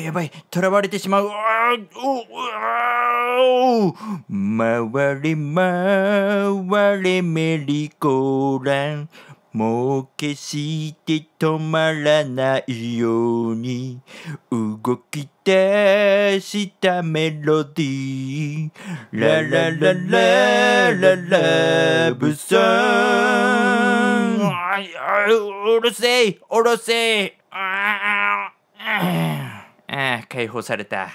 やばい囚われてしまう回り回れメリーゴーランもう決して止まらないように動き出したメロディーララララララブソンうるせえおろせえ解放された